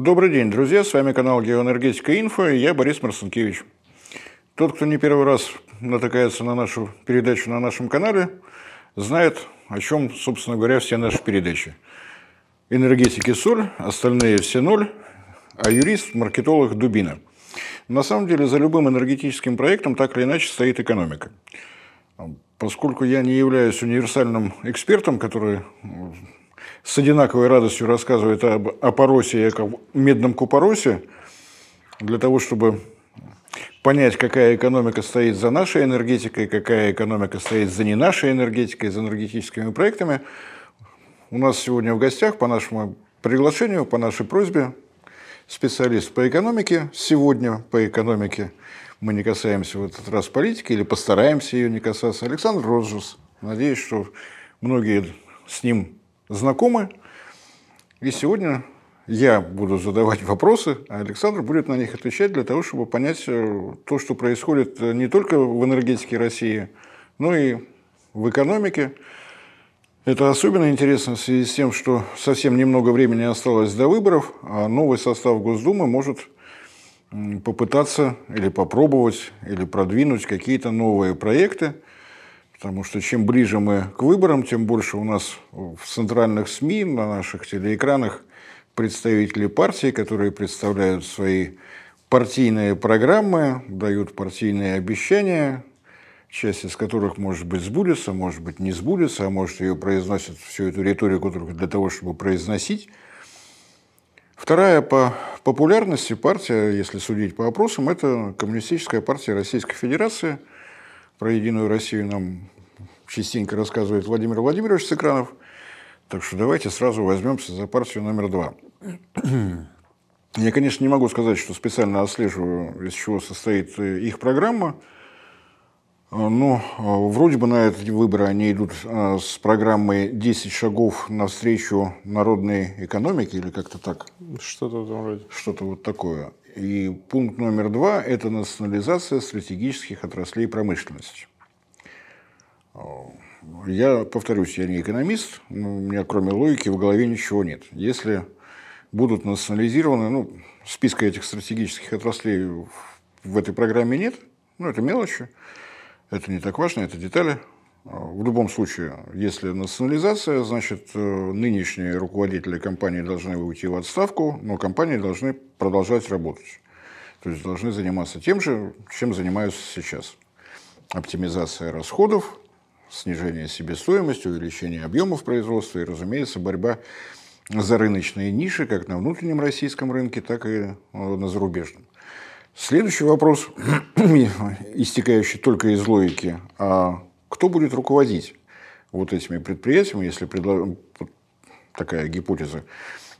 Добрый день, друзья. С вами канал Геоэнергетика Инфо и я Борис Марсенкевич. Тот, кто не первый раз натыкается на нашу передачу на нашем канале, знает, о чем, собственно говоря, все наши передачи. Энергетики соль, остальные все ноль, а юрист, маркетолог дубина. На самом деле за любым энергетическим проектом так или иначе стоит экономика. Поскольку я не являюсь универсальным экспертом, который с одинаковой радостью рассказывает об опоросе и о медном купоросе, для того, чтобы понять, какая экономика стоит за нашей энергетикой, какая экономика стоит за не нашей энергетикой, за энергетическими проектами. У нас сегодня в гостях по нашему приглашению, по нашей просьбе специалист по экономике. Сегодня по экономике мы не касаемся в этот раз политики или постараемся ее не касаться. Александр Розжус. Надеюсь, что многие с ним знакомы. И сегодня я буду задавать вопросы, а Александр будет на них отвечать для того, чтобы понять э, то, что происходит э, не только в энергетике России, но и в экономике. Это особенно интересно в связи с тем, что совсем немного времени осталось до выборов, а новый состав Госдумы может попытаться или попробовать, или продвинуть какие-то новые проекты – Потому что чем ближе мы к выборам, тем больше у нас в центральных СМИ, на наших телеэкранах представители партии, которые представляют свои партийные программы, дают партийные обещания, часть из которых, может быть, сбудется, может быть, не сбудется, а может, ее произносят всю эту риторику только для того, чтобы произносить. Вторая по популярности партия, если судить по опросам, это Коммунистическая партия Российской Федерации – про «Единую Россию» нам частенько рассказывает Владимир Владимирович с экранов. Так что давайте сразу возьмемся за партию номер два. Я, конечно, не могу сказать, что специально отслеживаю, из чего состоит э, их программа. А, Но ну, а, вроде бы на эти выборы они идут а, с программой «10 шагов навстречу народной экономике» или как-то так. Что-то в этом Что-то вот такое. И пункт номер два – это национализация стратегических отраслей промышленности. Я повторюсь, я не экономист, у меня кроме логики в голове ничего нет. Если будут национализированы, ну, списка этих стратегических отраслей в этой программе нет, ну, это мелочи, это не так важно, это детали – а, в любом случае, если национализация, значит, э, нынешние руководители компании должны уйти в отставку, но компании должны продолжать работать. То есть должны заниматься тем же, чем занимаются сейчас. Оптимизация расходов, снижение себестоимости, увеличение объемов производства и, разумеется, борьба за рыночные ниши как на внутреннем российском рынке, так и э, на зарубежном. Следующий вопрос, истекающий только из логики, а кто будет руководить вот этими предприятиями, если предла... такая гипотеза?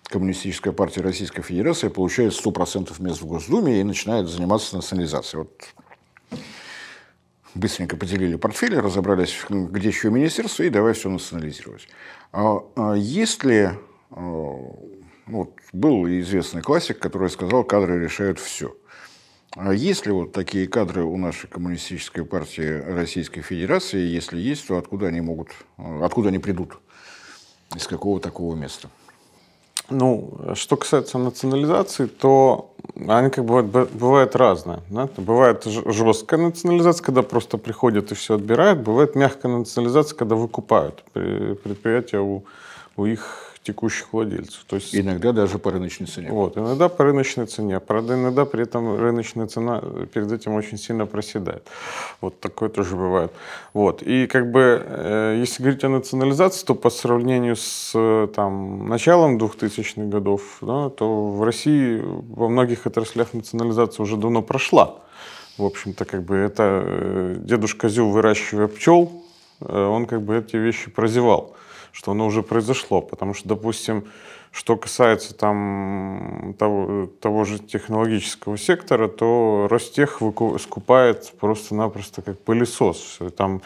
Коммунистическая партия Российской Федерации получает 100% мест в Госдуме и начинает заниматься национализацией. Вот быстренько поделили портфели, разобрались, где еще министерство, и давай все национализировать. А, а если а, ну, вот, был известный классик, который сказал, кадры решают все – а есть ли вот такие кадры у нашей коммунистической партии Российской Федерации? Если есть, то откуда они могут, э, откуда они придут? Из какого такого места? Ну, что касается национализации, то они как бы бывают, бывают разные. Да? Бывает жесткая национализация, когда просто приходят и все отбирают. Бывает мягкая национализация, когда выкупают предприятия у, у их текущих владельцев. То есть, иногда даже по рыночной цене. Вот, иногда по рыночной цене. Правда, иногда при этом рыночная цена перед этим очень сильно проседает. Вот такое тоже бывает. Вот. И как бы, э, если говорить о национализации, то по сравнению с там, началом 2000-х годов, да, то в России во многих отраслях национализация уже давно прошла. В общем-то, как бы это э, дедушка Зю, выращивая пчел, э, он как бы эти вещи прозевал что оно уже произошло. Потому что, допустим, что касается там того, того же технологического сектора, то Ростех скупает просто-напросто как пылесос. Там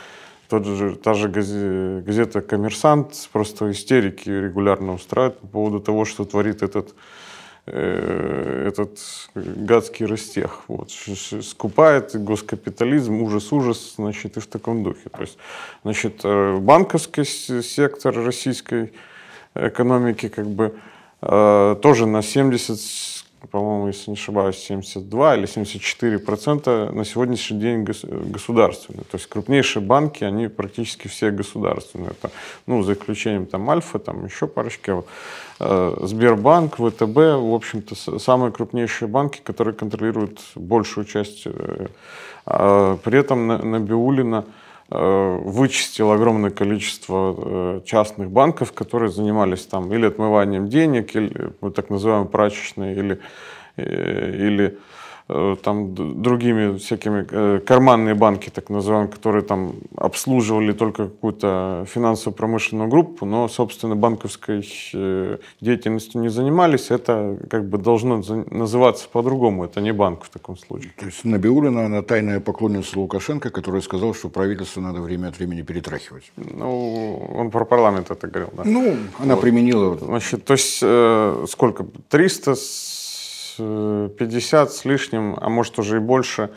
тот же, та же газета «Коммерсант» просто истерики регулярно устраивает по поводу того, что творит этот Э, этот гадский растех. Вот. Скупает госкапитализм, ужас-ужас, значит, и в таком духе. То есть, значит, э, банковский сектор российской экономики как бы э, тоже на 70 по-моему, если не ошибаюсь, 72 или 74 процента на сегодняшний день государственные. То есть крупнейшие банки, они практически все государственные. Это, ну, за исключением там Альфа, там еще парочка. вот э, Сбербанк, ВТБ, в общем-то, самые крупнейшие банки, которые контролируют большую часть. Э, а, при этом на, Набиулина Э, вычистил огромное количество э, частных банков, которые занимались там или отмыванием денег, или так называемой прачечной, или, э, или Э, там другими всякими э, карманные банки, так называемые, которые там обслуживали только какую-то финансовую промышленную группу, но, собственно, банковской э, деятельностью не занимались, это как бы должно называться по-другому, это не банк в таком случае. То есть Набиулина, она тайная поклонница Лукашенко, который сказал, что правительство надо время от времени перетрахивать. Ну, он про парламент это говорил, да. Ну, она вот. применила... Значит, то есть э, сколько, 300 с 50 с лишним, а может уже и больше,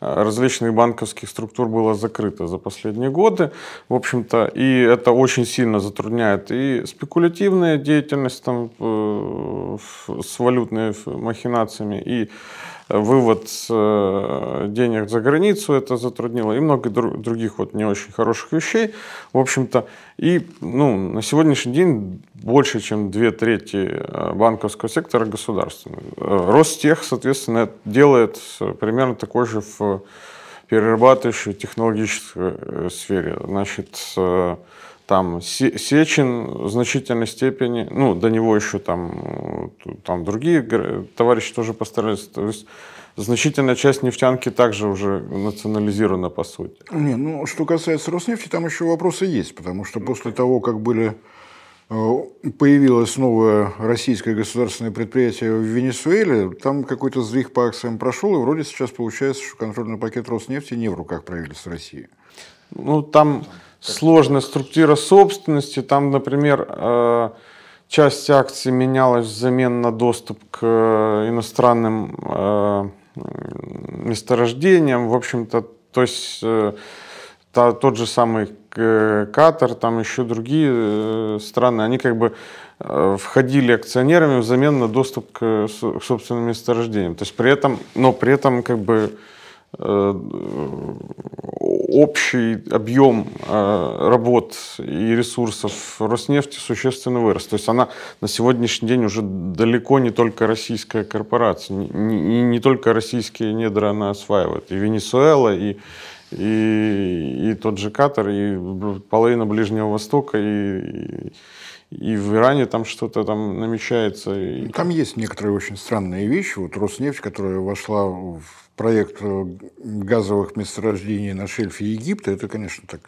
э, различных банковских структур было закрыто за последние годы, в общем-то, и это очень сильно затрудняет и спекулятивная деятельность там, э, с валютными махинациями, и вывод э, денег за границу это затруднило, и много других вот не очень хороших вещей. В общем-то, и ну, на сегодняшний день больше, чем две трети э, банковского сектора государственный. Э, Ростех, соответственно, делает примерно такой же в перерабатывающей технологической сфере. Значит, там Сечин в значительной степени, ну, до него еще там, э, там другие товарищи тоже постарались. То есть значительная часть нефтянки также уже национализирована, по сути. Не, ну, что касается Роснефти, там еще вопросы есть, потому что после того, как были э, появилось новое российское государственное предприятие в Венесуэле, там какой-то сдвиг по акциям прошел, и вроде сейчас получается, что контрольный пакет Роснефти не в руках правительства России. Ну, там сложная структура собственности. Там, например, э, часть акций менялась взамен на доступ к э, иностранным э, месторождениям. В общем-то, то есть тот же самый Катар, там еще другие страны, они как бы входили акционерами взамен на доступ к собственным месторождениям. То есть при этом, но при этом как бы общий объем э, работ и ресурсов Роснефти существенно вырос. То есть она на сегодняшний день уже далеко не только российская корпорация, и не только российские недра она осваивает. И Венесуэла, и и, и тот же Катар, и половина Ближнего Востока, и, и в Иране там что-то там намечается. Ну, там есть некоторые очень странные вещи. Вот Роснефть, которая вошла в проект э, газовых месторождений на шельфе Египта, это, конечно, так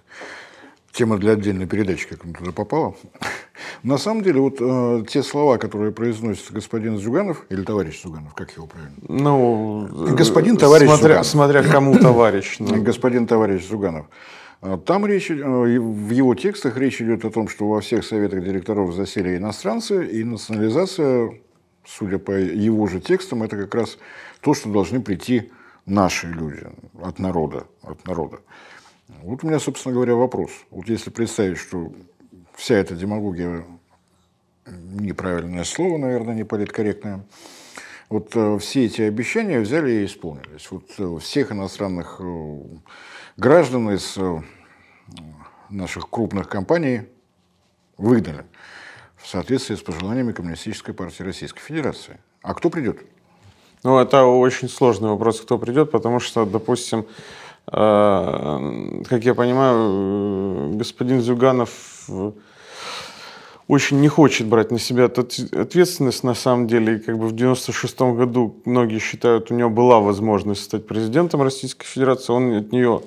тема для отдельной передачи, как она туда попала. На самом деле, вот э, те слова, которые произносит господин Зюганов, или товарищ Зюганов, как его правильно? Ну, господин товарищ смотря, Зюганов. Смотря кому товарищ. Но... Ну. Господин товарищ Зюганов. А, там речь, а, в его текстах речь идет о том, что во всех советах директоров засели иностранцы, и национализация, судя по его же текстам, это как раз то, что должны прийти наши люди от народа. От народа. Вот у меня, собственно говоря, вопрос. Вот если представить, что вся эта демагогия, неправильное слово, наверное, не политкорректное, вот э, все эти обещания взяли и исполнились. Вот э, всех иностранных э, граждан из э, наших крупных компаний выдали в соответствии с пожеланиями Коммунистической партии Российской Федерации. А кто придет? Ну, это очень сложный вопрос, кто придет, потому что, допустим, э, как я понимаю, э, господин Зюганов очень не хочет брать на себя ответственность, на самом деле, как бы в 96 году, многие считают, у него была возможность стать президентом Российской Федерации, он от нее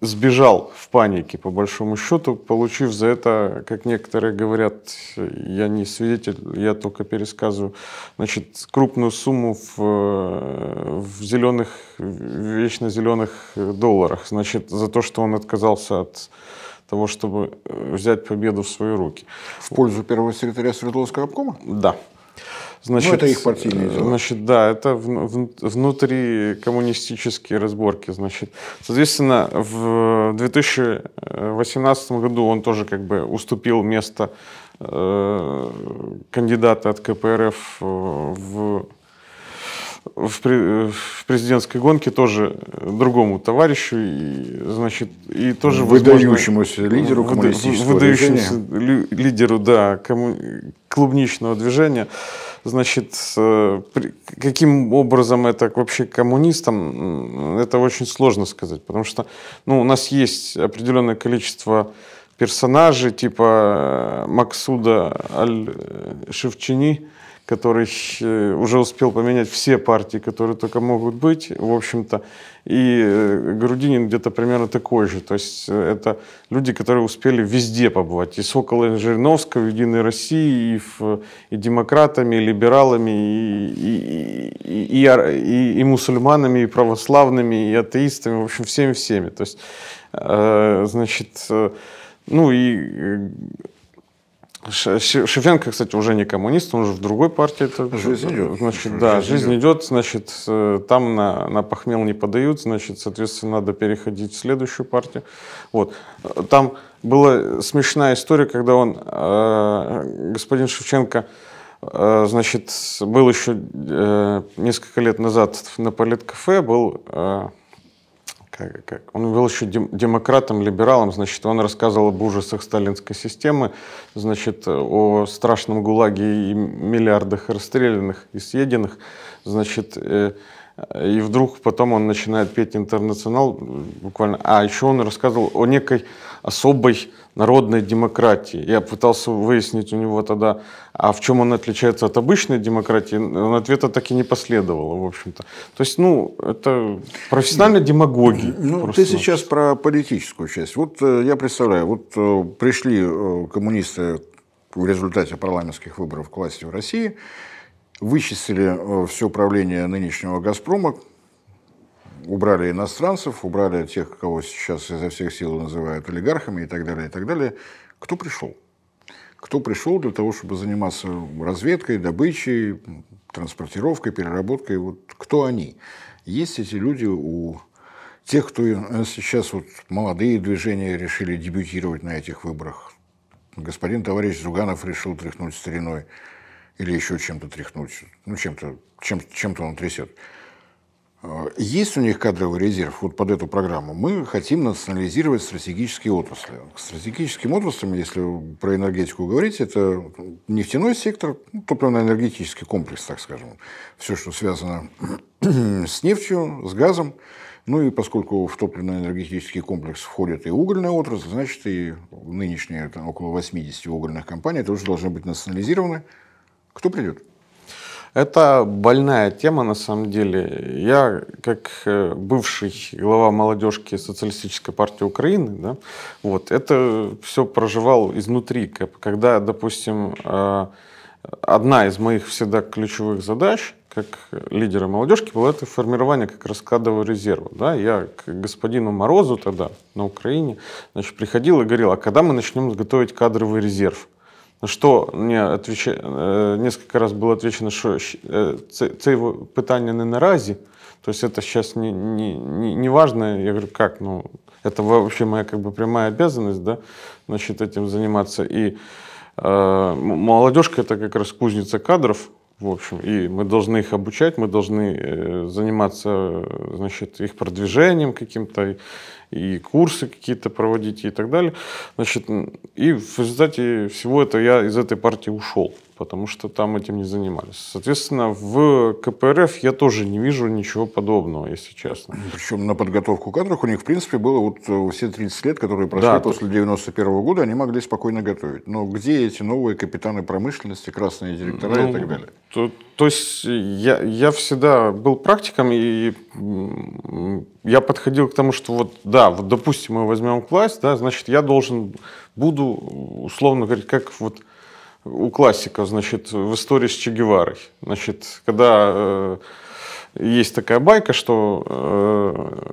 сбежал в панике, по большому счету, получив за это, как некоторые говорят, я не свидетель, я только пересказываю, значит, крупную сумму в, э, в зеленых, вечно зеленых долларах, значит, за то, что он отказался от того, чтобы э, взять победу в свои руки. В пользу первого секретаря Свердловского обкома? Да. Значит, ну, это их партийные дела. Значит, да, это внутри коммунистические разборки. Значит, соответственно, в 2018 году он тоже как бы уступил место э, кандидата от КПРФ э, в в, при, в президентской гонке тоже э, другому товарищу, и, значит, и тоже выдающемуся возможно, лидеру выда, коммунистического выдающемуся движения. лидеру, да, комму, клубничного движения. Значит, э, при, каким образом это вообще коммунистам, это очень сложно сказать, потому что ну, у нас есть определенное количество персонажей типа э, Максуда Аль-Шевчини, который э, уже успел поменять все партии, которые только могут быть, в общем-то. И э, Грудинин где-то примерно такой же. То есть э, это люди, которые успели везде побывать. И с около Жириновска, в «Единой России», и, в, и демократами, и либералами, и, и, и, и, и мусульманами, и православными, и атеистами. В общем, всеми-всеми. То есть, э, значит, ну и Шевченко, кстати, уже не коммунист, он уже в другой партии. Это, жизнь идет. Значит, да, жизнь, идет. идет, значит, там на, на похмел не подают, значит, соответственно, надо переходить в следующую партию. Вот. Там была смешная история, когда он, э, господин Шевченко, э, значит, был еще э, несколько лет назад на политкафе, был как, как, он был еще дем, демократом, либералом, значит, он рассказывал об ужасах сталинской системы, значит, о страшном ГУЛАГе и миллиардах расстрелянных и съеденных, значит, э, и вдруг потом он начинает петь интернационал буквально. А еще он рассказывал о некой особой народной демократии. Я пытался выяснить у него тогда, а в чем он отличается от обычной демократии. Он ответа так и не последовало, в общем-то. То есть, ну, это профессиональная ну, демагогия. Ну, просто. ты сейчас про политическую часть. Вот э, я представляю, вот э, пришли э, коммунисты в результате парламентских выборов к власти в России – вычистили э, все управление нынешнего «Газпрома», убрали иностранцев, убрали тех, кого сейчас изо всех сил называют олигархами и так далее, и так далее. Кто пришел? Кто пришел для того, чтобы заниматься разведкой, добычей, транспортировкой, переработкой? Вот кто они? Есть эти люди у тех, кто э, сейчас вот молодые движения решили дебютировать на этих выборах? Господин товарищ Зуганов решил тряхнуть стариной или еще чем-то тряхнуть, ну, чем-то чем, чем-то он трясет. А, есть у них кадровый резерв вот под эту программу. Мы хотим национализировать стратегические отрасли. К стратегическим отраслям, если про энергетику говорить, это нефтяной сектор, ну, топливно-энергетический комплекс, так скажем. Все, что связано с нефтью, с газом. Ну и поскольку в топливно-энергетический комплекс входит и угольная отрасль, значит и нынешние там, около 80 угольных компаний тоже должны быть национализированы. Кто придет? Это больная тема, на самом деле. Я, как э, бывший глава молодежки Социалистической партии Украины, да, вот, это все проживал изнутри. Когда, допустим, э, одна из моих всегда ключевых задач как лидера молодежки было это формирование как раскадового резерва. Да? Я к господину Морозу тогда на Украине значит, приходил и говорил, а когда мы начнем готовить кадровый резерв? Що мені отвіч... Э, несколько раз было отвечено, что это его питание не на разе, То есть это сейчас не, не, не, не важно. Я говорю, как, ну, это вообще моя как бы прямая обязанность, да, значит, этим заниматься. И э, молодежка — это как раз кузница кадров, в общем. И мы должны их обучать, мы должны э, заниматься значит, их продвижением каким-то, и курсы какие-то проводить и так далее. Значит, и в результате всего этого я из этой партии ушел потому что там этим не занимались. Соответственно, в КПРФ я тоже не вижу ничего подобного, если честно. Причем на подготовку кадров у них, в принципе, было вот э, все 30 лет, которые прошли да, после 91 -го года, они могли спокойно готовить. Но где эти новые капитаны промышленности, красные директора ну, и так далее? То, то есть я, я всегда был практиком, и я подходил к тому, что вот, да, вот допустим, мы возьмем класс, да, значит, я должен буду, условно говорить, как вот у классика, значит, в истории с Че Геварой. Значит, когда э, есть такая байка, что э,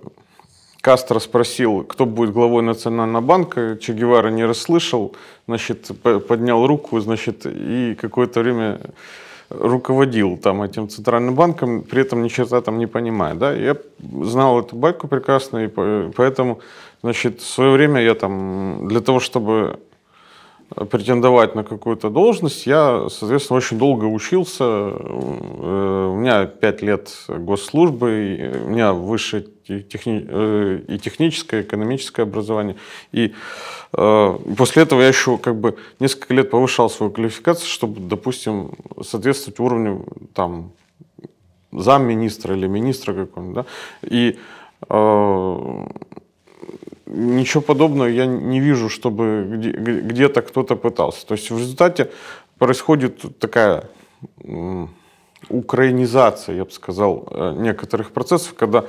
Кастро спросил, кто будет главой Национального банка, Че Гевара не расслышал, значит, поднял руку, значит, и какое-то время руководил там этим центральным банком, при этом ни черта там не понимая, да, я знал эту байку прекрасно, и поэтому, значит, в свое время я там для того, чтобы претендовать на какую-то должность, я, соответственно, очень долго учился. Э, у меня 5 лет госслужбы, у меня высшее техни... Э, и техническое, и экономическое образование. И э, после этого я еще как бы несколько лет повышал свою квалификацию, чтобы, допустим, соответствовать уровню там замминистра или министра какого-нибудь. Да? И ничего подобного я не вижу, чтобы где-то кто-то пытался. То есть в результате происходит такая украинизация, я бы сказал, э, некоторых процессов, когда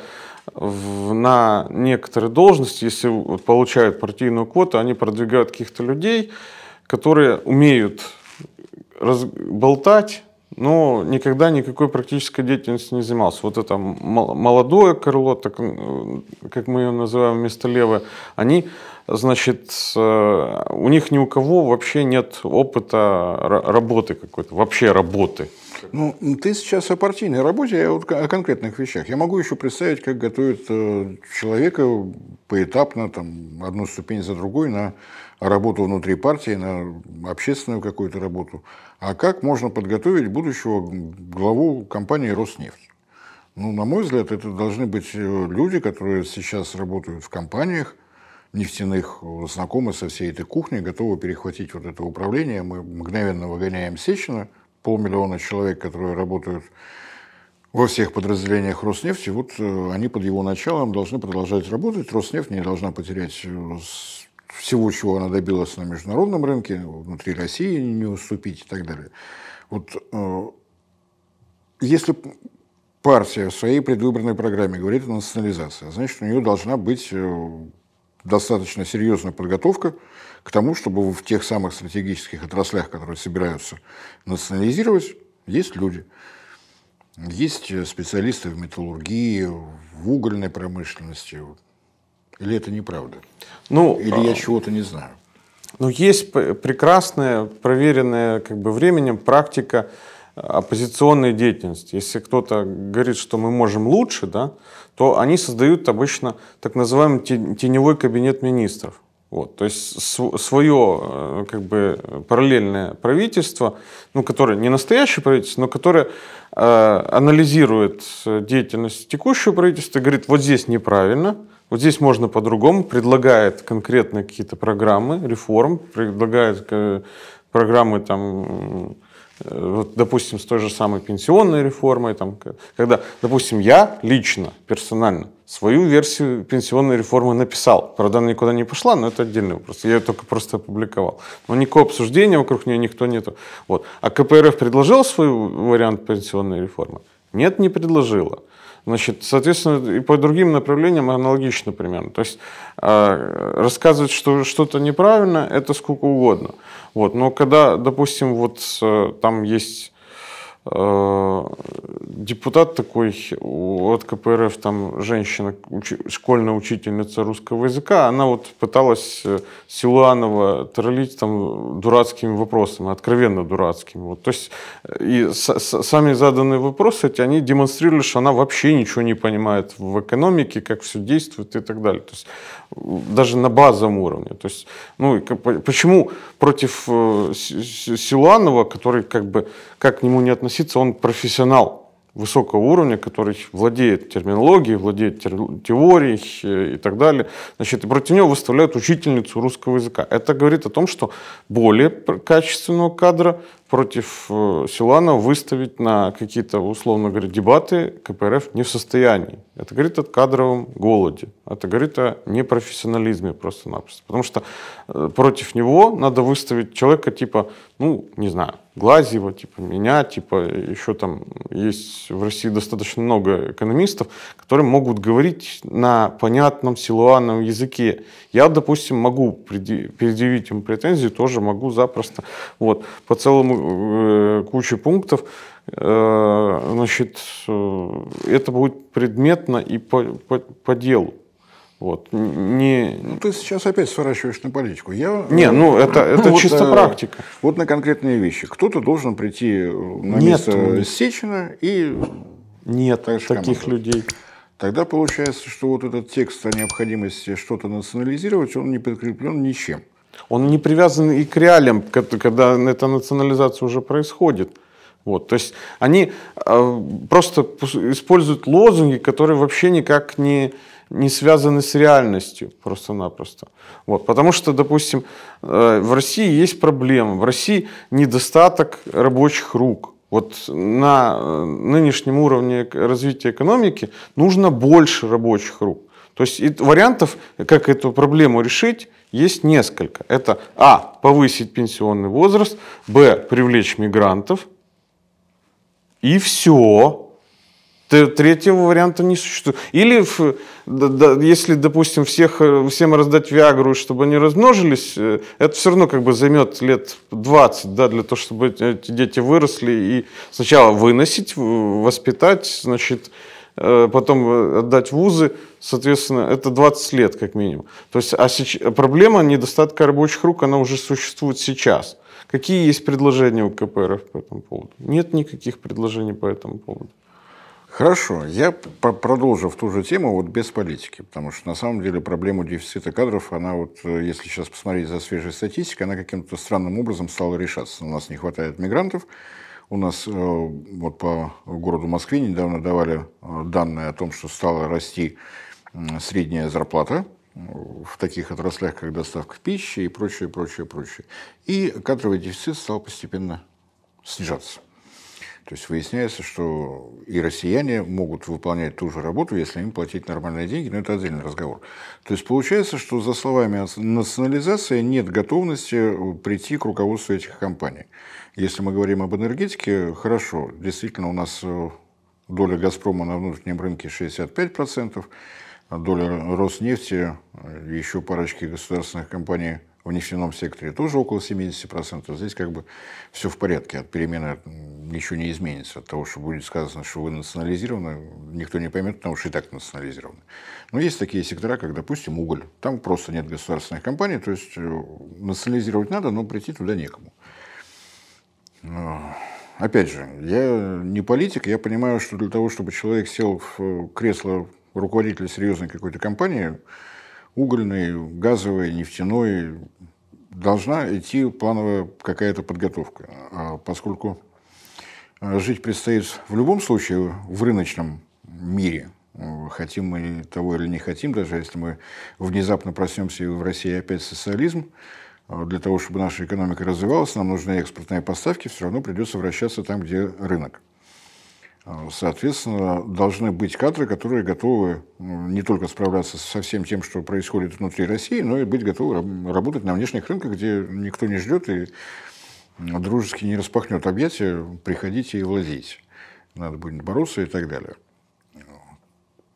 в, на некоторые должности, если получают партийную квоту, они продвигают каких-то людей, которые умеют разболтать, ну никогда никакой практической деятельностью не занимался. Вот это молодое крыло, так, как мы ее называем вместо левое, они, значит, э, у них ни у кого вообще нет опыта работы какой-то, вообще работы. Ну, ты сейчас о партийной работе, я вот о конкретных вещах. Я могу еще представить, как готовят э, человека поэтапно, там, одну ступень за другой на работу внутри партии, на общественную какую-то работу, а как можно подготовить будущего главу компании «Роснефть». Ну, на мой взгляд, это должны быть э, люди, которые сейчас работают в компаниях нефтяных, знакомы со всей этой кухней, готовы перехватить вот это управление. Мы мгновенно выгоняем Сечина, полмиллиона человек, которые работают во всех подразделениях Роснефти, вот э, они под его началом должны продолжать работать. Роснефть не должна потерять э, всего, чего она добилась на международном рынке, внутри России не уступить и так далее. Вот э, если партия в своей предвыборной программе говорит о национализации, значит, у нее должна быть э, достаточно серьезная подготовка к тому, чтобы в тех самых стратегических отраслях, которые собираются национализировать, есть люди. Есть э, специалисты в металлургии, в угольной промышленности, или это неправда? Ну, Или я а, чего-то не знаю? Ну, есть прекрасная, проверенная как бы временем практика оппозиционной деятельности. Если кто-то говорит, что мы можем лучше, да, то они создают обычно так называемый теневой кабинет министров. Вот, то есть свое э, как бы параллельное правительство, ну, которое не настоящее правительство, но которое э, анализирует э, деятельность текущего правительства и говорит, вот здесь неправильно, вот здесь можно по-другому, предлагает конкретно какие-то программы, реформ, предлагает э, программы там, э, вот, допустим, с той же самой пенсионной реформой, там, когда, допустим, я лично, персонально, свою версию пенсионной реформы написал. Правда, она никуда не пошла, но это отдельный вопрос. Я ее только просто опубликовал. Но никакого обсуждения вокруг нее никто нету. Вот. А КПРФ предложил свой вариант пенсионной реформы. Нет, не предложила. Значит, соответственно, и по другим направлениям аналогично примерно. То есть э, рассказывать, что что-то неправильно, это сколько угодно. Вот. Но когда, допустим, вот э, там есть Э, депутат такой от КПРФ, там женщина, уч, школьная учительница русского языка, она вот пыталась э, Силуанова троллить там дурацкими вопросами, откровенно дурацкими. Вот. То есть э, и с, с, сами заданные вопросы эти, они демонстрировали, что она вообще ничего не понимает в экономике, как все действует и так далее. То есть даже на базовом уровне. То есть, ну, почему против Силуанова, который как бы как к нему не относится, согласиться, он профессионал высокого уровня, который владеет терминологией, владеет теорией и так далее. Значит, и против него выставляют учительницу русского языка. Это говорит о том, что более качественного кадра против э, Силана выставить на какие-то, условно говоря, дебаты КПРФ не в состоянии. Это говорит о кадровом голоде, это говорит о непрофессионализме просто-напросто. Потому что э, против него надо выставить человека типа, ну, не знаю, Глазьева, типа меня, типа еще там есть в России достаточно много экономистов, которые могут говорить на понятном силуанном языке. Я, допустим, могу предъявить им претензии, тоже могу запросто. Вот, по целому э, куче пунктов. Э, значит, э, это будет предметно и по, по, по делу. Вот. Не... Ну, ты сейчас опять сворачиваешь на политику. Я... Не, ну э, это, это ну, чисто вот, практика. Вот на конкретные вещи. Кто-то должен прийти на Нет, место ну, Сечина и... Нет таких команду. людей. Тогда получается, что вот этот текст о необходимости что-то национализировать, он не подкреплен ничем. Он не привязан и к реалиям, когда эта национализация уже происходит. Вот, то есть они э, просто используют лозунги, которые вообще никак не, не связаны с реальностью просто-напросто. Вот, потому что, допустим, э, в России есть проблема, В России недостаток рабочих рук. Вот на э, нынешнем уровне развития экономики нужно больше рабочих рук. То есть вариантов, как эту проблему решить, есть несколько. Это А. Повысить пенсионный возраст. Б. Привлечь мигрантов и все. Третьего варианта не существует. Или если, допустим, всех, всем раздать Виагру, чтобы они размножились, э, это все равно как бы займет лет 20, да, для того, чтобы эти дети выросли и сначала выносить, воспитать, значит, э, потом э, отдать вузы, соответственно, это 20 лет как минимум. То есть, а сейчас, проблема недостатка рабочих рук, она уже существует сейчас. Какие есть предложения у КПРФ по этому поводу? Нет никаких предложений по этому поводу. Хорошо, я продолжу в ту же тему, вот без политики, потому что на самом деле проблема дефицита кадров, она вот, э, если сейчас посмотреть за свежей статистикой, она каким-то странным образом стала решаться. У нас не хватает мигрантов, у нас э, вот по городу Москве недавно давали э, данные о том, что стала расти средняя зарплата в таких отраслях, как доставка пищи и прочее, прочее, прочее. И кадровый дефицит стал постепенно снижаться. То есть выясняется, что и россияне могут выполнять ту же работу, если им платить нормальные деньги, но это отдельный разговор. То есть получается, что за словами национализации нет готовности прийти к руководству этих компаний. Если мы говорим об энергетике, хорошо, действительно у нас доля «Газпрома» на внутреннем рынке 65%, доля Роснефти, э, еще парочки государственных компаний в нефтяном секторе тоже около 70%. Здесь как бы все в порядке, от перемены э, ничего не изменится. От того, что будет сказано, что вы национализированы, никто не поймет, потому что и так национализированы. Но есть такие сектора, как, допустим, уголь. Там просто нет государственных компаний, то есть э, национализировать надо, но прийти туда некому. Опять же, я не политик, я понимаю, что для того, чтобы человек сел в кресло Руководитель серьезной какой-то компании, угольной, газовой, нефтяной, должна идти плановая какая-то подготовка, а поскольку а, жить предстоит в любом случае в рыночном мире, э, хотим мы того или не хотим, даже если мы внезапно проснемся в России опять социализм, а, для того, чтобы наша экономика развивалась, нам нужны экспортные поставки, все равно придется вращаться там, где рынок. А, соответственно, должны быть кадры, которые готовы ну, не только справляться со всем тем, что происходит внутри России, но и быть готовы работать на внешних рынках, где никто не ждет и а, дружески не распахнет объятия, приходите и владейте. Надо будет бороться и так далее.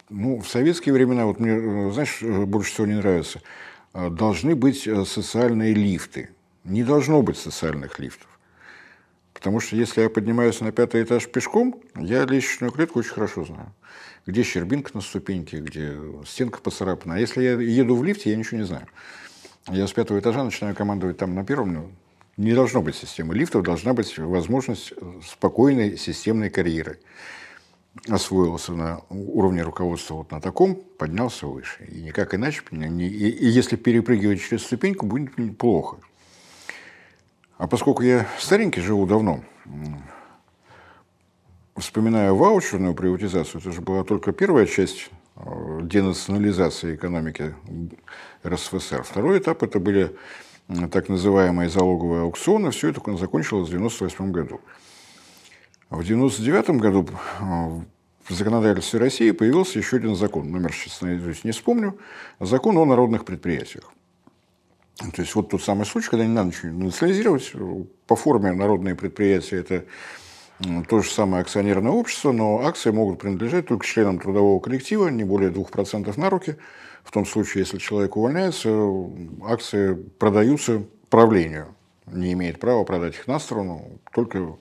Ну, в советские времена, вот мне, э, знаешь, э, больше всего не нравится, а, должны быть э, социальные лифты. Не должно быть социальных лифтов. Потому что если я поднимаюсь на пятый этаж пешком, я лестничную клетку очень хорошо знаю. Где щербинка на ступеньке, где стенка поцарапана. А если я еду в лифте, я ничего не знаю. Я с пятого этажа начинаю командовать там на первом, ну, не должно быть системы лифтов, должна быть возможность спокойной системной карьеры. Освоился на уровне руководства вот на таком, поднялся выше. И никак иначе, и если перепрыгивать через ступеньку, будет плохо. А поскольку я старенький, живу давно, вспоминая ваучерную приватизацию, это же была только первая часть э, денационализации экономики РСФСР. Второй этап – это были так называемые залоговые аукционы. Все это закончилось в 1998 году. В 1999 году в законодательстве России появился еще один закон, номер сейчас не вспомню, закон о народных предприятиях. То есть вот тот самый случай, когда не надо ничего национализировать. По форме народные предприятия – это то же самое акционерное общество, но акции могут принадлежать только членам трудового коллектива, не более 2% на руки. В том случае, если человек увольняется, акции продаются правлению. Не имеет права продать их на сторону, только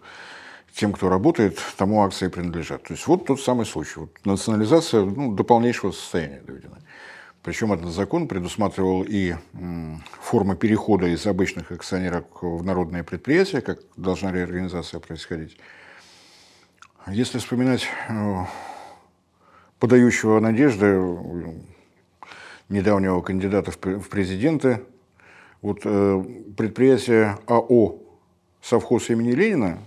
тем, кто работает, тому акции принадлежат. То есть вот тот самый случай. Вот национализация ну, до полнейшего состояния доведена. Причем этот закон предусматривал и формы перехода из обычных акционеров в народные предприятия, как должна реорганизация происходить. Если вспоминать э, подающего надежды э, недавнего кандидата в президенты, вот э, предприятие АО «Совхоз имени Ленина»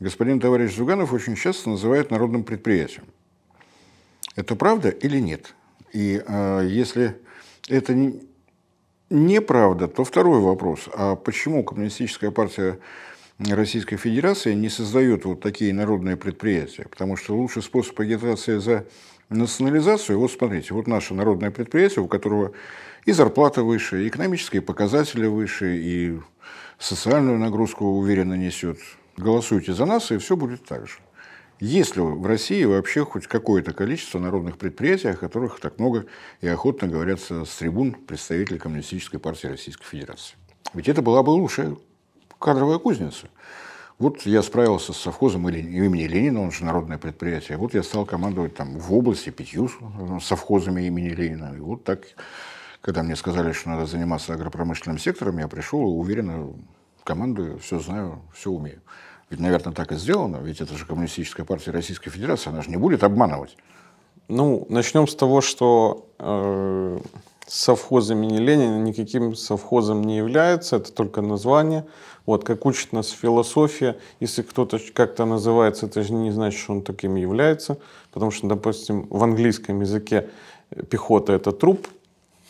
господин товарищ Зуганов очень часто называет народным предприятием. Это правда или нет? И э, если это не, неправда, то второй вопрос. А почему Коммунистическая партия Российской Федерации не создает вот такие народные предприятия? Потому что лучший способ агитации за национализацию, вот смотрите, вот наше народное предприятие, у которого и зарплата выше, и экономические показатели выше, и социальную нагрузку уверенно несет. Голосуйте за нас, и все будет так же. Есть ли в России вообще хоть какое-то количество народных предприятий, о которых так много и охотно говорят с трибун представители Коммунистической партии Российской Федерации? Ведь это была бы лучшая кадровая кузница. Вот я справился с совхозом имени Ленина, он же народное предприятие. Вот я стал командовать там в области пятью совхозами имени Ленина. И вот так, когда мне сказали, что надо заниматься агропромышленным сектором, я пришел и уверенно командую, все знаю, все умею. Ведь, наверное, так и сделано, ведь это же Коммунистическая партия Российской Федерации, она же не будет обманывать. Ну, начнем с того, что э, совхоз имени Ленина никаким совхозом не является, это только название. Вот, как учит нас философия, если кто-то как-то называется, это же не значит, что он таким является, потому что, допустим, в английском языке пехота — это труп,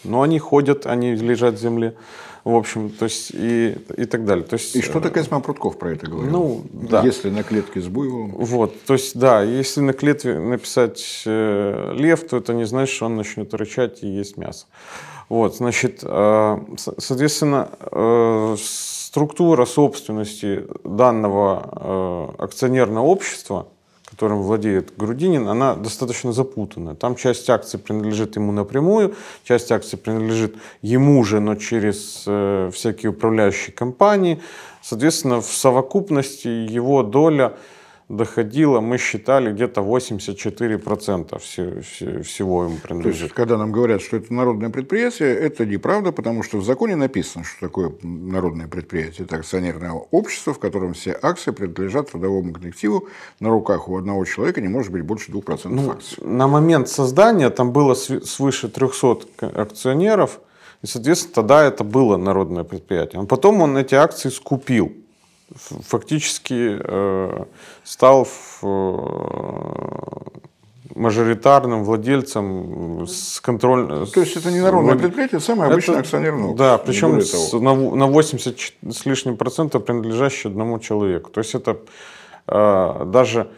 но они ходят, они лежат в земле. В общем, то есть и, и так далее. То есть, и что-то э, Козьма Прутков про это говорил. Ну, да. Если на клетке с буйволом. Вот, то есть, да, если на клетке написать э, лев, то это не значит, что он начнет рычать и есть мясо. Вот, значит, э, соответственно, структура собственности данного акционерного общества – которым владеет Грудинин, она достаточно запутанная. Там часть акций принадлежит ему напрямую, часть акций принадлежит ему же, но через э, всякие управляющие компании. Соответственно, в совокупности его доля доходило, мы считали, где-то 84% все, всего им принадлежит. То есть, когда нам говорят, что это народное предприятие, это неправда, потому что в законе написано, что такое народное предприятие. Это акционерное общество, в котором все акции принадлежат трудовому коллективу. На руках у одного человека не может быть больше 2% ну, акций. На момент создания там было свыше 300 акционеров, и, соответственно, тогда это было народное предприятие. А потом он эти акции скупил фактически э, стал э, мажоритарным владельцем э, с контроль... То есть это не народное предприятие, это самое обычное это, акционерное Да, причем с, на, на 80 с лишним процентов принадлежащее одному человеку. То есть это э, даже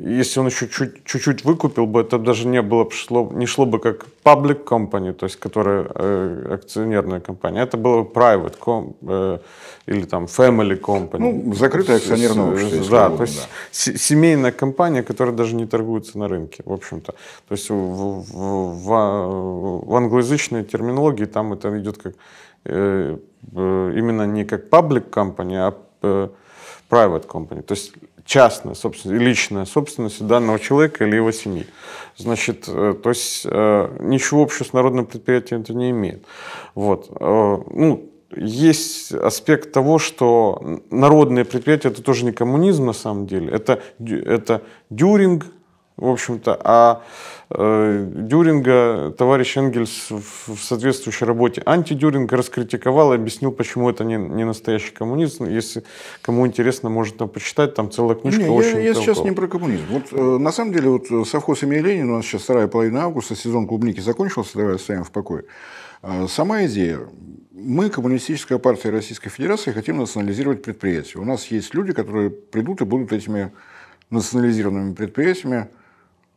если он еще чуть-чуть выкупил бы, это даже не было шло, не шло бы как public company, то есть которая э, акционерная компания. Это было private com, э, или там family company. Ну, закрытая акционерная. общество. Да, то есть да. семейная компания, которая даже не торгуется на рынке, в общем-то. То есть в, в, в, в а, англоязычной терминологии там это идет как э, э, именно не как public company, а э, private company. То есть частная собственность, личная собственность данного человека или его семьи. Значит, э, то есть э, ничего общего с народным предприятием это не имеет. Вот. Э, ну, есть аспект того, что народные предприятия это тоже не коммунизм на самом деле, это, это дюринг, в общем-то, а э, Дюринга товарищ Энгельс в, в соответствующей работе антидюринга раскритиковал и объяснил, почему это не, не настоящий коммунизм. Если кому интересно, может там почитать, там целая книжка не, очень Я, я сейчас не про коммунизм. Вот, э, на самом деле, вот э, совхоз имени Ленина, у нас сейчас вторая половина августа, сезон клубники закончился, давай оставим в покое. А, сама идея мы, Коммунистическая партия Российской Федерации, хотим национализировать предприятия. У нас есть люди, которые придут и будут этими национализированными предприятиями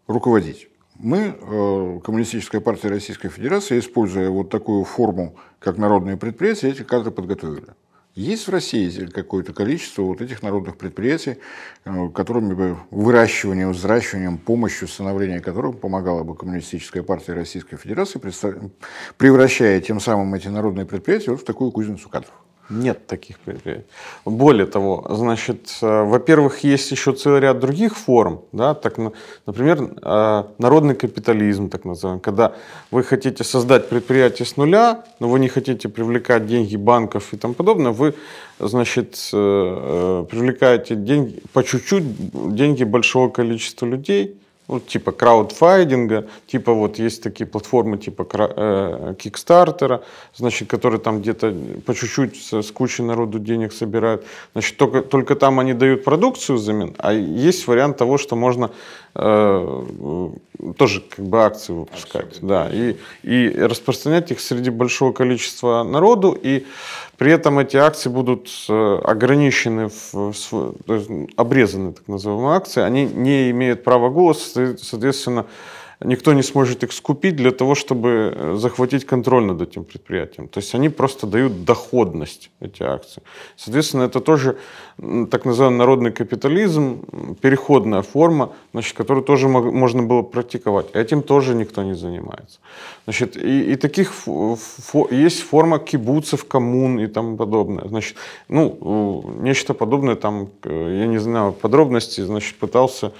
руководить. Мы, э, Коммунистическая партия Российской Федерации, используя вот такую форму, как народные предприятия, эти кадры подготовили. Есть в России какое-то количество вот этих народных предприятий, э, которыми бы выращиванием, взращиванием, помощью, становление которых помогала бы Коммунистическая партия Российской Федерации, превращая тем самым эти народные предприятия вот в такую кузницу кадров. Нет таких предприятий. Более того, значит, э, во-первых, есть еще целый ряд других форм, да, так, например, э, народный капитализм, так называемый, когда вы хотите создать предприятие с нуля, но вы не хотите привлекать деньги банков и тому подобное, вы, значит, э, привлекаете деньги, по чуть-чуть деньги большого количества людей, вот типа краудфайдинга, типа вот есть такие платформы типа э, Кикстартера, значит, которые там где-то по чуть-чуть с, с кучей народу денег собирают. Значит, только, только там они дают продукцию взамен, а есть вариант того, что можно э, тоже как бы акции выпускать. Абсолютно. Да, и, и распространять их среди большого количества народу, и при этом эти акции будут э, ограничены, в, в, обрезаны так называемые акции, они не имеют права голоса соответственно, никто не сможет их скупить для того, чтобы э, захватить контроль над этим предприятием. То есть они просто дают доходность, эти акции. Соответственно, это тоже так называемый народный капитализм, переходная форма, значит, которую тоже можно было практиковать. Этим тоже никто не занимается. Значит, и, и таких фо, есть форма кибуцев, коммун и тому подобное. Значит, ну, нечто подобное там, э, я не знаю подробностей, значит, пытался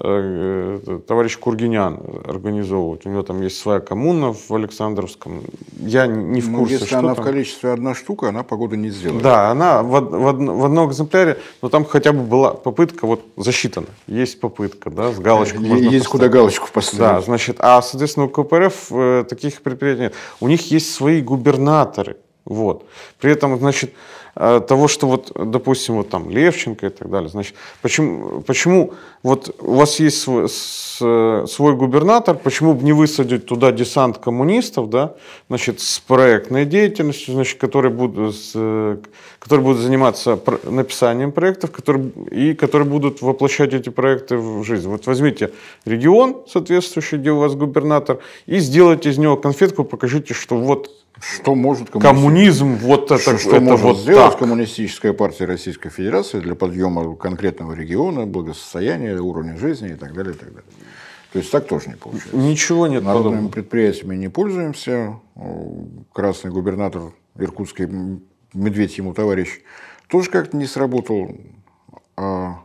Э, э, товарищ Кургинян организовывает. У него там есть своя коммуна в Александровском. Я не в ну, курсе, если что она там. в количестве одна штука, она погоду не сделает. Да, она в, в, в одном экземпляре, но там хотя бы была попытка, вот засчитана. Есть попытка, да, с галочкой. Есть поставить. куда галочку поставить. Да, значит, а, соответственно, у КПРФ э, таких предприятий нет. У них есть свои губернаторы – вот. При этом, значит, э, того, что вот, допустим, вот там Левченко и так далее, значит, почему, почему вот у вас есть свой, э, свой губернатор, почему бы не высадить туда десант коммунистов, да, значит, с проектной деятельностью, значит, которые будут, э, которые будут заниматься написанием проектов, которые, и которые будут воплощать эти проекты в жизнь. Вот возьмите регион соответствующий, где у вас губернатор, и сделайте из него конфетку, покажите, что вот что может коммунизм? Коммунизм, вот это, что, что это может вот сделать так. коммунистическая партия Российской Федерации для подъема конкретного региона, благосостояния, уровня жизни и так далее, и так далее. То есть так тоже не получается. Ничего нет Народными подобного. предприятиями не пользуемся. Красный губернатор Иркутский, медведь ему товарищ, тоже как-то не сработал. А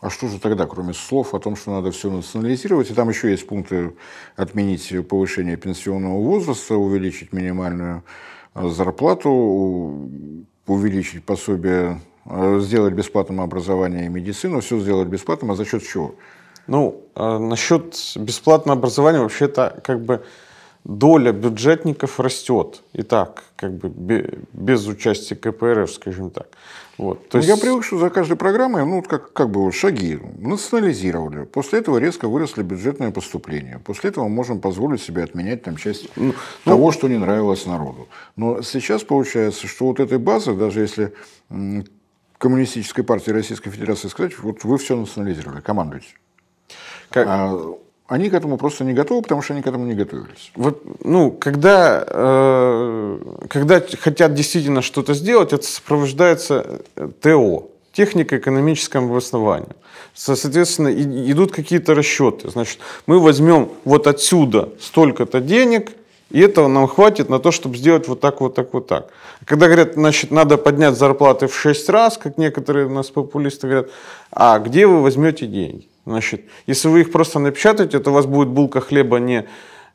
а что же тогда, кроме слов о том, что надо все национализировать? И там еще есть пункты отменить повышение пенсионного возраста, увеличить минимальную а, зарплату, увеличить пособие, а, сделать бесплатным образование и медицину, все сделать бесплатным, а за счет чего? Ну, а насчет бесплатного образования вообще-то как бы доля бюджетников растет. И так, как бы без участия КПРФ, скажем так. Вот, то ну, есть... Я привык, что за каждой программой, ну, как, как бы шаги национализировали. После этого резко выросли бюджетные поступления. После этого мы можем позволить себе отменять там часть ну, ну того, ну... что не нравилось народу. Но сейчас получается, что вот этой базы, даже если коммунистической партии Российской Федерации сказать, вот вы все национализировали, командуйте. Как... А они к этому просто не готовы, потому что они к этому не готовились. Вот, ну, когда, э, когда хотят действительно что-то сделать, это сопровождается э, ТО, техника экономическому обоснованию. Соответственно, и, идут какие-то расчеты. Значит, мы возьмем вот отсюда столько-то денег, и этого нам хватит на то, чтобы сделать вот так, вот так, вот так. Когда говорят, значит, надо поднять зарплаты в 6 раз, как некоторые у нас популисты говорят, а где вы возьмете деньги? Значит, если вы их просто напечатаете, то у вас будет булка хлеба не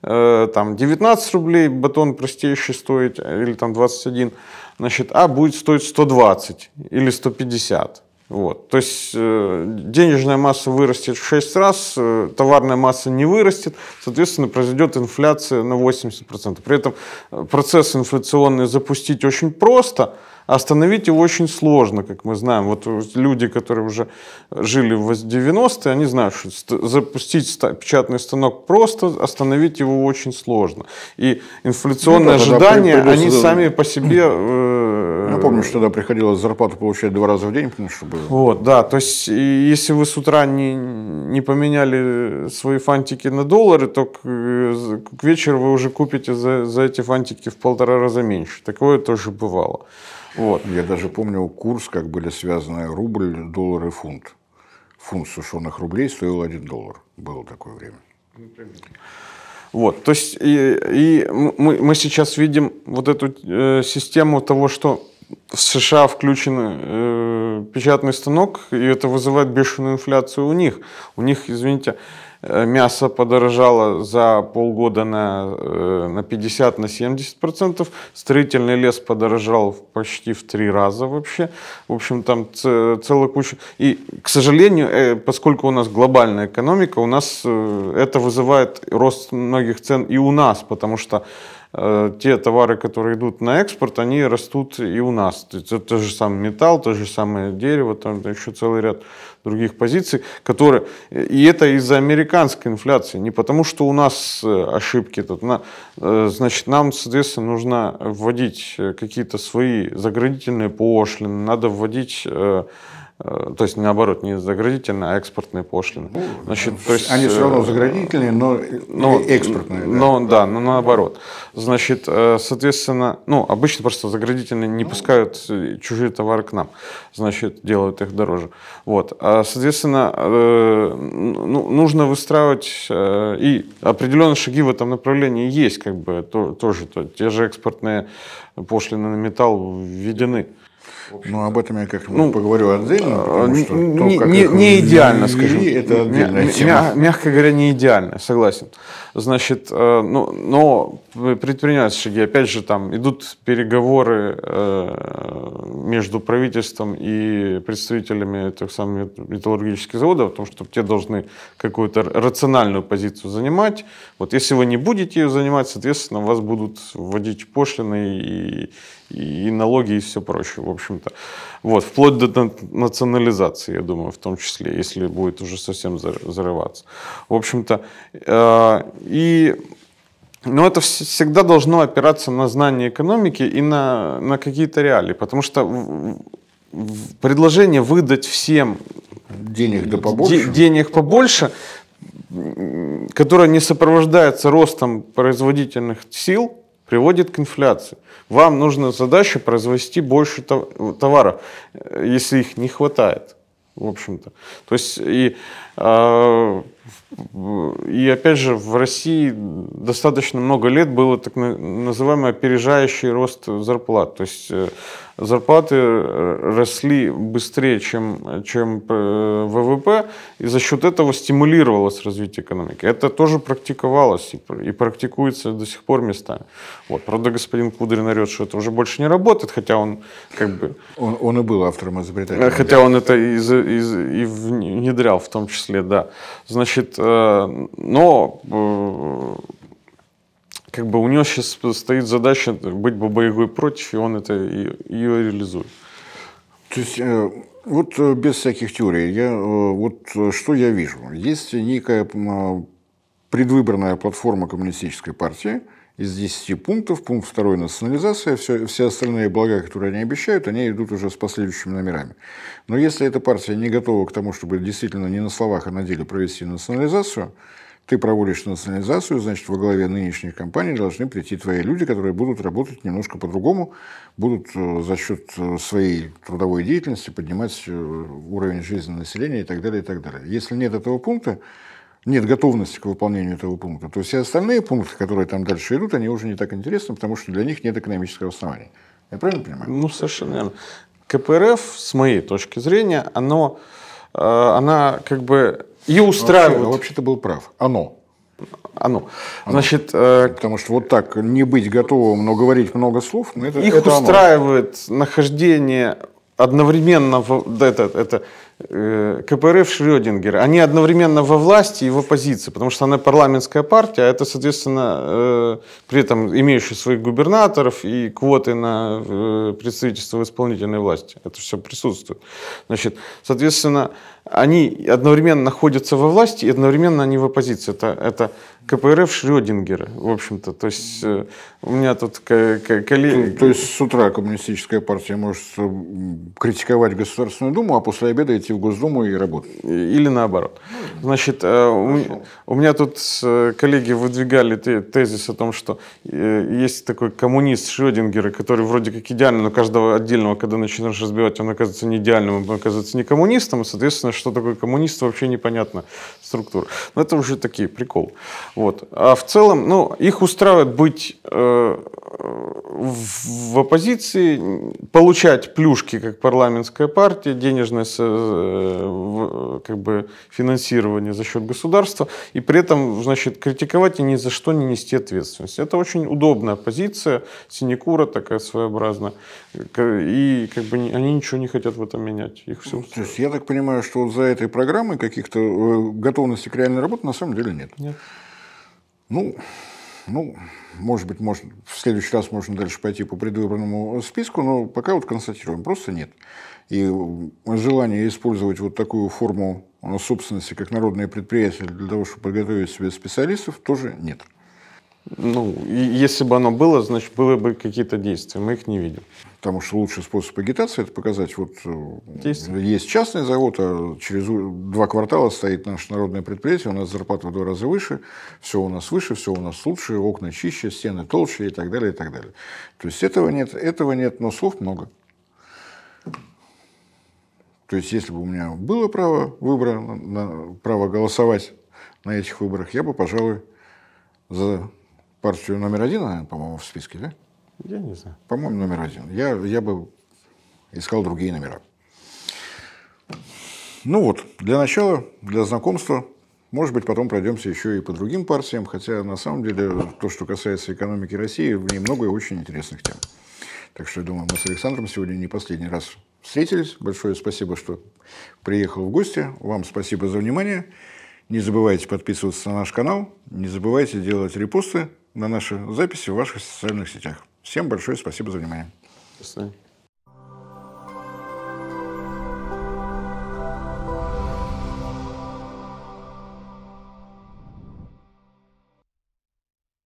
э, там 19 рублей, батон простейший стоит, э, или там 21, значит, а будет стоить 120 или 150. Вот. То есть э, денежная масса вырастет в 6 раз, э, товарная масса не вырастет, соответственно, произойдет инфляция на 80%. При этом э, процесс инфляционный запустить очень просто – Остановить его очень сложно, как мы знаем. Вот люди, которые уже жили в 90-е, они знают, что запустить печатный станок просто, остановить его очень сложно. И инфляционные ну, ожидания, при, они сами по себе... Э, Я помню, что тогда приходилось зарплату получать два раза в день, потому что было. Вот, да. То есть, если вы с утра не, не поменяли свои фантики на доллары, то к, к вечеру вы уже купите за, за эти фантики в полтора раза меньше. Такое тоже бывало. Вот. Я даже помню курс, как были связаны рубль, доллар и фунт. Фунт сушеных рублей стоил 1 доллар. Было такое время. Ну, вот, то есть и, и мы, мы сейчас видим вот эту э, систему того, что в США включен э, печатный станок, и это вызывает бешеную инфляцию у них. У них, извините, Э, мясо подорожало за полгода на, э, на 50, на 70 процентов, строительный лес подорожал почти в три раза вообще, в общем, там целая куча. И, к сожалению, э, поскольку у нас глобальная экономика, у нас это вызывает рост многих цен и у нас, потому что те товары, которые идут на экспорт, они растут и у нас. Это тот же самое металл, то же самое дерево, там еще целый ряд других позиций, которые... И это из-за Америки американской инфляции, не потому что у нас э, ошибки тут. Э, значит, нам, соответственно, нужно вводить э, какие-то свои заградительные пошлины, надо вводить Э, то есть наоборот, не заградительные, а экспортные пошлины. Ну, значит, то есть, Они все равно э, заградительные, но, э, но ну, экспортные. Но да, но ну наоборот. Значит, соответственно, ну, обычно просто заградительные не пускают чужие товары к нам, значит, делают их дороже. Вот. А, соответственно, ну, нужно выстраивать, и определенные шаги в этом направлении есть, как бы, тоже, то, те же экспортные пошлины на металл введены. Ну, об этом я как-нибудь ну, поговорю отдельно, а, потому что не, то, как не, не идеально, ввели, скажем. Это отдельная тема. Мя- мягко говоря, не идеально, согласен. Значит, э, ну, но предпринимаются шаги. Опять же, там идут переговоры э, между правительством и представителями этих самых металлургических заводов, о том, что те должны какую-то рациональную позицию занимать. Вот если вы не будете ее занимать, соответственно, вас будут вводить пошлины и и налоги, и все прочее, в общем-то. Вот, вплоть до национализации, я думаю, в том числе, если будет уже совсем зарываться. В общем-то, э, и но ну, это всегда должно опираться на знание экономики и на, на какие-то реалии, потому что предложение выдать всем денег, да побольше. денег побольше, которое не сопровождается ростом производительных сил, приводит к инфляции. Вам нужна задача произвести больше товаров, э, если их не хватает, в общем-то. То есть и, а, и опять же в России достаточно много лет было так называемый опережающий рост зарплат. То есть э, зарплаты э, росли быстрее, чем, чем э, ВВП, и за счет этого стимулировалось развитие экономики. Это тоже практиковалось и, и практикуется до сих пор местами. Вот. Правда, господин Кудрин орет, что это уже больше не работает, хотя он как бы... Он, он и был автором изобретателя. Э, хотя он это и, и, и внедрял в том числе, да. Значит, но как бы у него сейчас стоит задача быть бабоягой против, и он это ее реализует. То есть, э, вот э, без всяких теорий, я, э, вот что я вижу? Есть некая а, предвыборная платформа коммунистической партии из 10 пунктов, пункт второй – национализация, все, все остальные блага, которые они обещают, они идут уже с последующими номерами. Но если эта партия не готова к тому, чтобы действительно не на словах, а на деле провести национализацию, ты проводишь национализацию, значит, во главе нынешних компаний должны прийти твои люди, которые будут работать немножко по-другому, будут э, за счет э, своей трудовой деятельности поднимать э, уровень жизни населения и так далее, и так далее. Если нет этого пункта, нет готовности к выполнению этого пункта, то все остальные пункты, которые там дальше идут, они уже не так интересны, потому что для них нет экономического основания. Я правильно понимаю? Ну, совершенно верно. КПРФ, с моей точки зрения, оно, она как бы ее устраивают. Вообще, вообще-то был прав. Оно. Оно. Значит, э, Потому что вот так не быть готовым, но говорить много слов, ну, это Их это устраивает оно. нахождение одновременно в, это, это э, КПРФ Шрёдингера, они одновременно во власти и в оппозиции, потому что она парламентская партия, а это, соответственно, э, при этом имеющие своих губернаторов и квоты на э, представительство в исполнительной власти. Это все присутствует. Значит, соответственно, они одновременно находятся во власти и одновременно они в оппозиции. Это, это КПРФ Шрёдингера, в общем-то. То есть э, у меня тут коллеги... То, то есть с утра коммунистическая партия может э, критиковать Государственную Думу, а после обеда идти в Госдуму и работать. Или наоборот. Значит, э, у, у меня тут коллеги выдвигали тезис о том, что есть такой коммунист Шрёдингера, который вроде как идеальный, но каждого отдельного, когда начинаешь разбивать, он оказывается не идеальным, он оказывается не коммунистом, и, соответственно, что такое коммунист вообще непонятно структур. Но ну, это уже такие прикол. Вот. А в целом, ну, их устраивает быть э, в оппозиции, получать плюшки, как парламентская партия, денежное э, как бы финансирование за счет государства, и при этом, значит, критиковать и ни за что не нести ответственность. Это очень удобная позиция, синекура такая своеобразная, и как бы они ничего не хотят в этом менять. Их все ну, То есть я так понимаю, что за этой программой каких-то э, готов готовности к реальной работе на самом деле нет. Нет. Ну, ну, может быть, может, в следующий раз можно дальше пойти по предвыборному списку, но пока вот констатируем, просто нет. И желание использовать вот такую форму собственности, как народные предприятия, для того, чтобы подготовить себе специалистов, тоже нет. Ну, если бы оно было, значит, были бы какие-то действия. Мы их не видим. Потому что лучший способ агитации – это показать, вот э, Действие. есть частный завод, а через два квартала стоит наше народное предприятие, у нас зарплата в два раза выше, все у нас выше, все у нас лучше, окна чище, стены толще и так далее, и так далее. То есть этого нет, этого нет, но слов много. То есть если бы у меня было право выбора, право голосовать на этих выборах, я бы, пожалуй, за партию номер один, наверное, по-моему, в списке, да? Я не знаю. По-моему, номер один. Я, я бы искал другие номера. Ну вот, для начала, для знакомства, может быть, потом пройдемся еще и по другим партиям, хотя на самом деле то, что касается экономики России, в ней много и очень интересных тем. Так что я думаю, мы с Александром сегодня не последний раз встретились. Большое спасибо, что приехал в гости. Вам спасибо за внимание. Не забывайте подписываться на наш канал, не забывайте делать репосты, на наши записи в ваших социальных сетях. Всем большое спасибо за внимание. Спасибо.